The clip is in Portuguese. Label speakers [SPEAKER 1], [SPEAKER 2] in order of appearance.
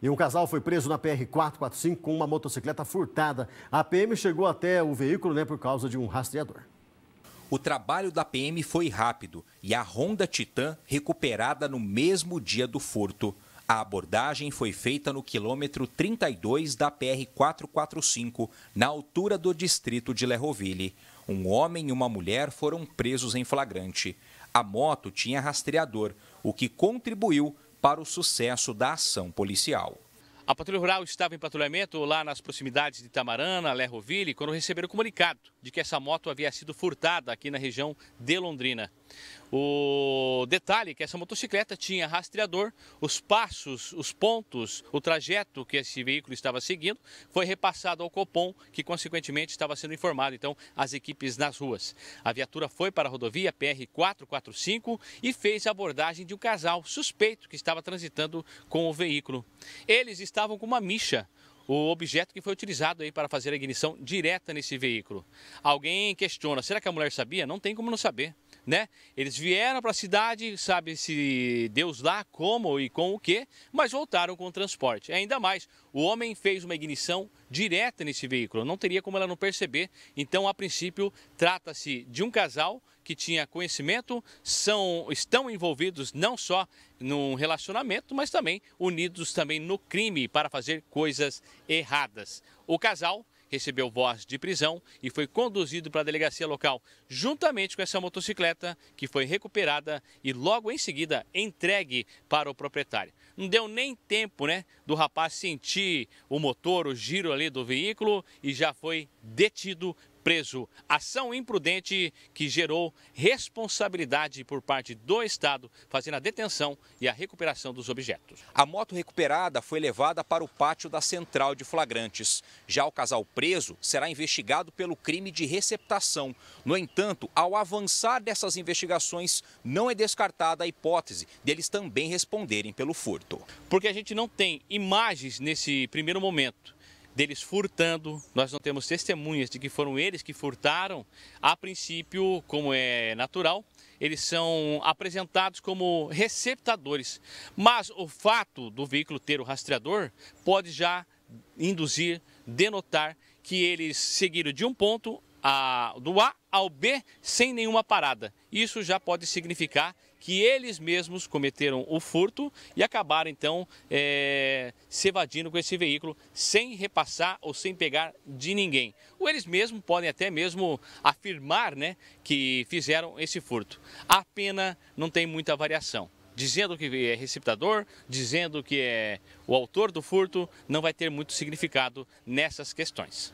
[SPEAKER 1] E um casal foi preso na PR-445 com uma motocicleta furtada. A PM chegou até o veículo né, por causa de um rastreador. O trabalho da PM foi rápido e a Honda Titan recuperada no mesmo dia do furto. A abordagem foi feita no quilômetro 32 da PR-445, na altura do distrito de Lerroville. Um homem e uma mulher foram presos em flagrante. A moto tinha rastreador, o que contribuiu para o sucesso da ação policial.
[SPEAKER 2] A Patrulha Rural estava em patrulhamento lá nas proximidades de Tamarana, Lerroville, quando receberam o comunicado de que essa moto havia sido furtada aqui na região de Londrina. O detalhe é que essa motocicleta tinha rastreador, os passos, os pontos, o trajeto que esse veículo estava seguindo foi repassado ao Copom, que consequentemente estava sendo informado então às equipes nas ruas. A viatura foi para a rodovia PR 445 e fez a abordagem de um casal suspeito que estava transitando com o veículo. Eles estavam com uma micha, o objeto que foi utilizado aí para fazer a ignição direta nesse veículo. Alguém questiona, será que a mulher sabia? Não tem como não saber né? Eles vieram para a cidade, sabe-se Deus lá como e com o que, mas voltaram com o transporte. Ainda mais, o homem fez uma ignição direta nesse veículo, não teria como ela não perceber. Então, a princípio, trata-se de um casal que tinha conhecimento, são, estão envolvidos não só num relacionamento, mas também unidos também no crime para fazer coisas erradas. O casal recebeu voz de prisão e foi conduzido para a delegacia local, juntamente com essa motocicleta, que foi recuperada e logo em seguida entregue para o proprietário. Não deu nem tempo, né, do rapaz sentir o motor, o giro ali do veículo e já foi detido preso. Ação imprudente que gerou responsabilidade por parte do Estado, fazendo a detenção e a recuperação dos objetos. A moto recuperada foi
[SPEAKER 1] levada para o pátio da central de flagrantes. Já o casal preso será investigado pelo crime de receptação. No entanto, ao avançar dessas investigações, não
[SPEAKER 2] é descartada a hipótese deles também responderem pelo furto. Porque a gente não tem imagens nesse primeiro momento deles furtando. Nós não temos testemunhas de que foram eles que furtaram. A princípio, como é natural, eles são apresentados como receptadores. Mas o fato do veículo ter o rastreador pode já induzir, denotar que eles seguiram de um ponto a, do A ao B sem nenhuma parada. Isso já pode significar que eles mesmos cometeram o furto e acabaram então é, se evadindo com esse veículo sem repassar ou sem pegar de ninguém. Ou eles mesmos podem até mesmo afirmar né, que fizeram esse furto. A pena não tem muita variação. Dizendo que é receptador, dizendo que é o autor do furto, não vai ter muito significado nessas questões.